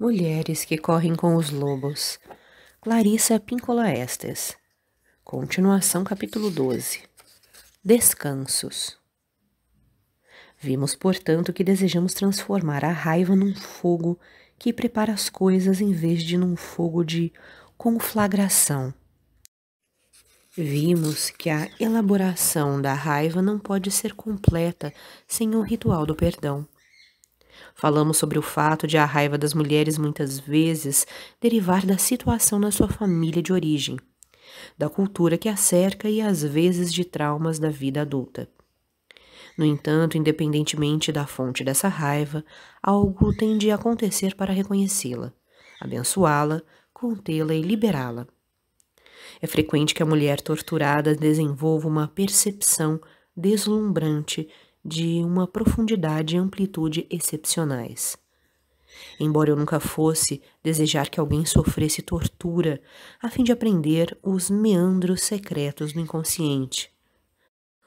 Mulheres que correm com os lobos. Clarissa Pincola Estes. Continuação capítulo 12. Descansos. Vimos, portanto, que desejamos transformar a raiva num fogo que prepara as coisas em vez de num fogo de conflagração. Vimos que a elaboração da raiva não pode ser completa sem o ritual do perdão Falamos sobre o fato de a raiva das mulheres muitas vezes derivar da situação na sua família de origem, da cultura que a cerca e às vezes de traumas da vida adulta. No entanto, independentemente da fonte dessa raiva, algo tem de acontecer para reconhecê-la, abençoá-la, contê-la e liberá-la. É frequente que a mulher torturada desenvolva uma percepção deslumbrante de uma profundidade e amplitude excepcionais. Embora eu nunca fosse desejar que alguém sofresse tortura, a fim de aprender os meandros secretos do inconsciente.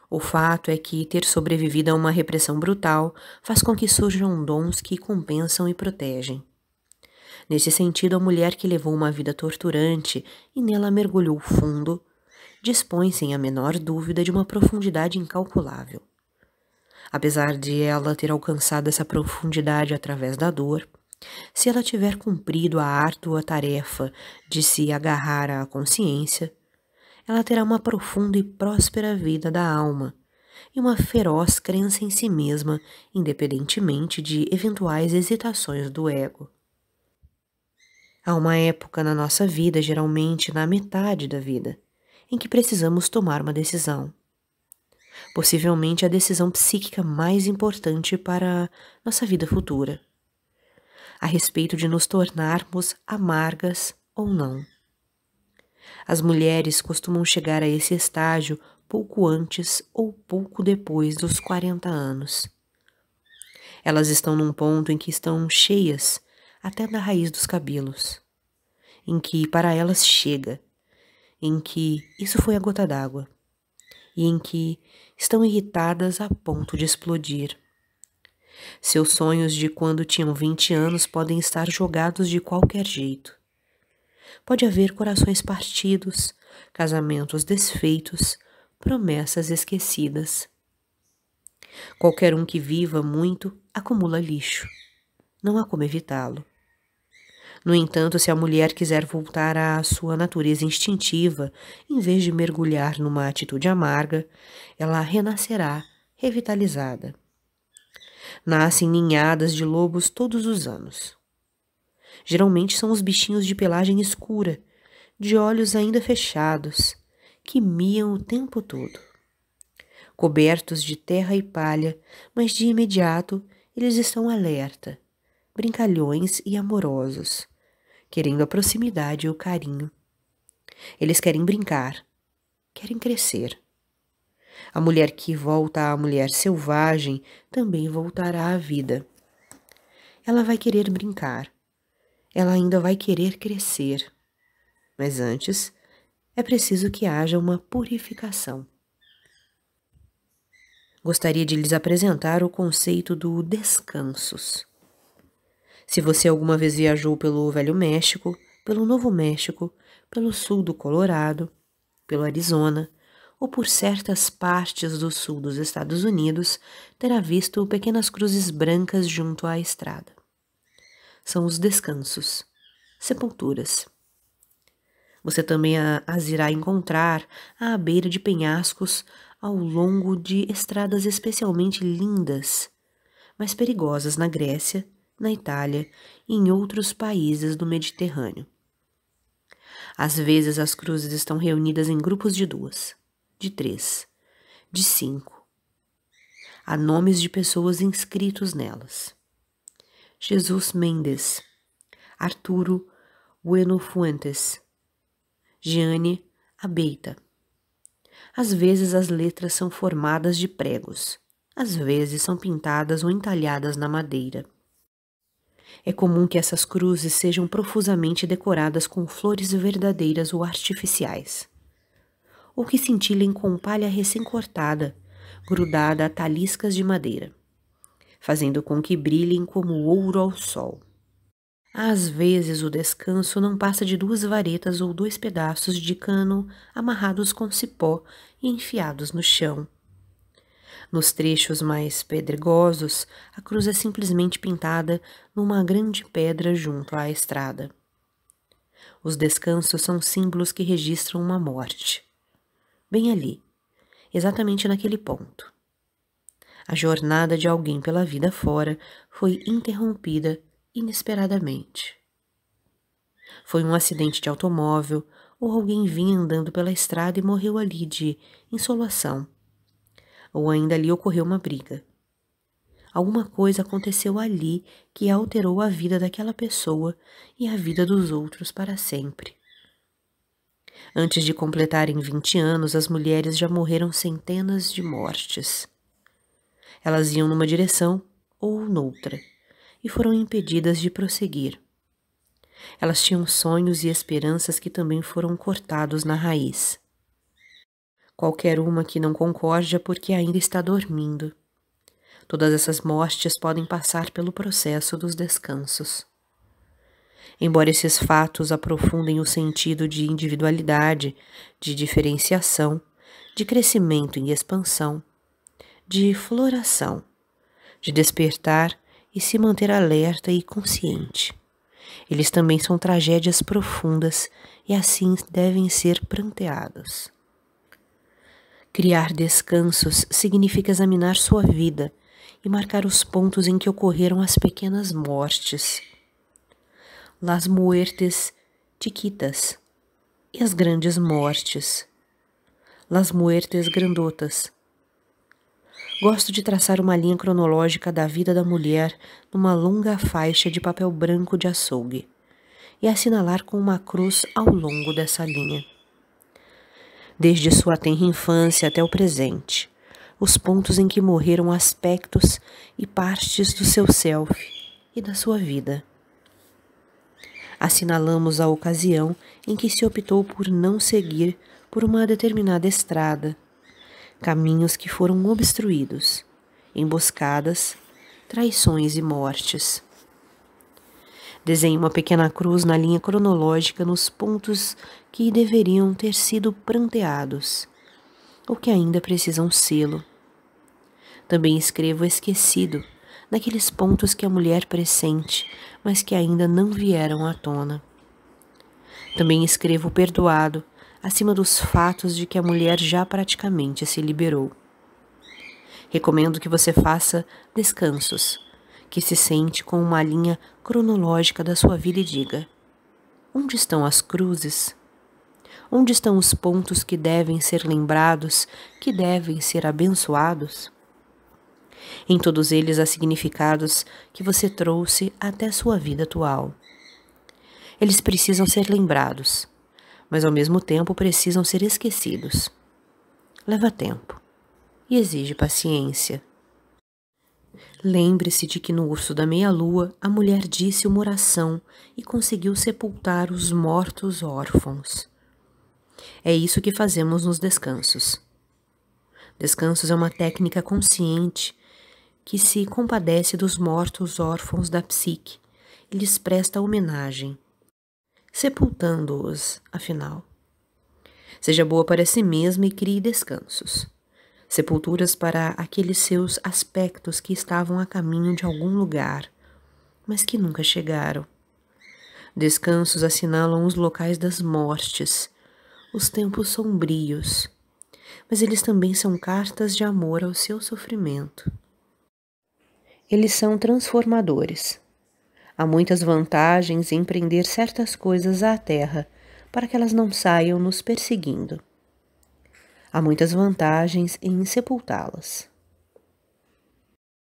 O fato é que ter sobrevivido a uma repressão brutal faz com que surjam dons que compensam e protegem. Nesse sentido, a mulher que levou uma vida torturante e nela mergulhou fundo, dispõe sem a menor dúvida de uma profundidade incalculável apesar de ela ter alcançado essa profundidade através da dor, se ela tiver cumprido a árdua tarefa de se agarrar à consciência, ela terá uma profunda e próspera vida da alma e uma feroz crença em si mesma, independentemente de eventuais hesitações do ego. Há uma época na nossa vida, geralmente na metade da vida, em que precisamos tomar uma decisão possivelmente a decisão psíquica mais importante para nossa vida futura, a respeito de nos tornarmos amargas ou não. As mulheres costumam chegar a esse estágio pouco antes ou pouco depois dos 40 anos. Elas estão num ponto em que estão cheias até na raiz dos cabelos, em que para elas chega, em que isso foi a gota d'água e em que estão irritadas a ponto de explodir. Seus sonhos de quando tinham 20 anos podem estar jogados de qualquer jeito. Pode haver corações partidos, casamentos desfeitos, promessas esquecidas. Qualquer um que viva muito acumula lixo. Não há como evitá-lo. No entanto, se a mulher quiser voltar à sua natureza instintiva, em vez de mergulhar numa atitude amarga, ela renascerá revitalizada. Nascem ninhadas de lobos todos os anos. Geralmente são os bichinhos de pelagem escura, de olhos ainda fechados, que miam o tempo todo. Cobertos de terra e palha, mas de imediato eles estão alerta brincalhões e amorosos, querendo a proximidade e o carinho. Eles querem brincar, querem crescer. A mulher que volta à mulher selvagem também voltará à vida. Ela vai querer brincar. Ela ainda vai querer crescer. Mas antes, é preciso que haja uma purificação. Gostaria de lhes apresentar o conceito do descansos. Se você alguma vez viajou pelo Velho México, pelo Novo México, pelo sul do Colorado, pelo Arizona ou por certas partes do sul dos Estados Unidos, terá visto pequenas cruzes brancas junto à estrada. São os descansos, sepulturas. Você também as irá encontrar à beira de penhascos ao longo de estradas especialmente lindas, mas perigosas na Grécia na Itália e em outros países do Mediterrâneo. Às vezes as cruzes estão reunidas em grupos de duas, de três, de cinco. Há nomes de pessoas inscritos nelas. Jesus Mendes, Arturo Bueno Fuentes, Gianni Abeita. Às vezes as letras são formadas de pregos, às vezes são pintadas ou entalhadas na madeira. É comum que essas cruzes sejam profusamente decoradas com flores verdadeiras ou artificiais, ou que cintilem com palha recém-cortada, grudada a taliscas de madeira, fazendo com que brilhem como ouro ao sol. Às vezes o descanso não passa de duas varetas ou dois pedaços de cano amarrados com cipó e enfiados no chão nos trechos mais pedregosos, a cruz é simplesmente pintada numa grande pedra junto à estrada. Os descansos são símbolos que registram uma morte. Bem ali, exatamente naquele ponto. A jornada de alguém pela vida fora foi interrompida inesperadamente. Foi um acidente de automóvel ou alguém vinha andando pela estrada e morreu ali de insolação ou ainda ali ocorreu uma briga. Alguma coisa aconteceu ali que alterou a vida daquela pessoa e a vida dos outros para sempre. Antes de completarem 20 anos, as mulheres já morreram centenas de mortes. Elas iam numa direção ou noutra e foram impedidas de prosseguir. Elas tinham sonhos e esperanças que também foram cortados na raiz qualquer uma que não concorde é porque ainda está dormindo. Todas essas mortes podem passar pelo processo dos descansos. Embora esses fatos aprofundem o sentido de individualidade, de diferenciação, de crescimento e expansão, de floração, de despertar e se manter alerta e consciente. Eles também são tragédias profundas e assim devem ser pranteados. Criar descansos significa examinar sua vida e marcar os pontos em que ocorreram as pequenas mortes, las muertes chiquitas e as grandes mortes, las muertes grandotas. Gosto de traçar uma linha cronológica da vida da mulher numa longa faixa de papel branco de açougue e assinalar com uma cruz ao longo dessa linha desde sua tenra infância até o presente, os pontos em que morreram aspectos e partes do seu self e da sua vida. Assinalamos a ocasião em que se optou por não seguir por uma determinada estrada, caminhos que foram obstruídos, emboscadas, traições e mortes. Desenhe uma pequena cruz na linha cronológica nos pontos que deveriam ter sido pranteados, ou que ainda precisam sê-lo. Também escrevo esquecido naqueles pontos que a mulher pressente, mas que ainda não vieram à tona. Também escrevo perdoado, acima dos fatos de que a mulher já praticamente se liberou. Recomendo que você faça descansos, que se sente com uma linha cronológica da sua vida e diga: onde estão as cruzes? Onde estão os pontos que devem ser lembrados, que devem ser abençoados? Em todos eles há significados que você trouxe até sua vida atual. Eles precisam ser lembrados, mas ao mesmo tempo precisam ser esquecidos. Leva tempo e exige paciência. Lembre-se de que no urso da meia-lua a mulher disse uma oração e conseguiu sepultar os mortos órfãos. É isso que fazemos nos descansos. Descansos é uma técnica consciente que se compadece dos mortos órfãos da psique e lhes presta homenagem, sepultando-os, afinal. Seja boa para si mesma e crie descansos, sepulturas para aqueles seus aspectos que estavam a caminho de algum lugar, mas que nunca chegaram. Descansos assinalam os locais das mortes, os tempos sombrios, mas eles também são cartas de amor ao seu sofrimento. Eles são transformadores. Há muitas vantagens em prender certas coisas à terra para que elas não saiam nos perseguindo. Há muitas vantagens em sepultá-las.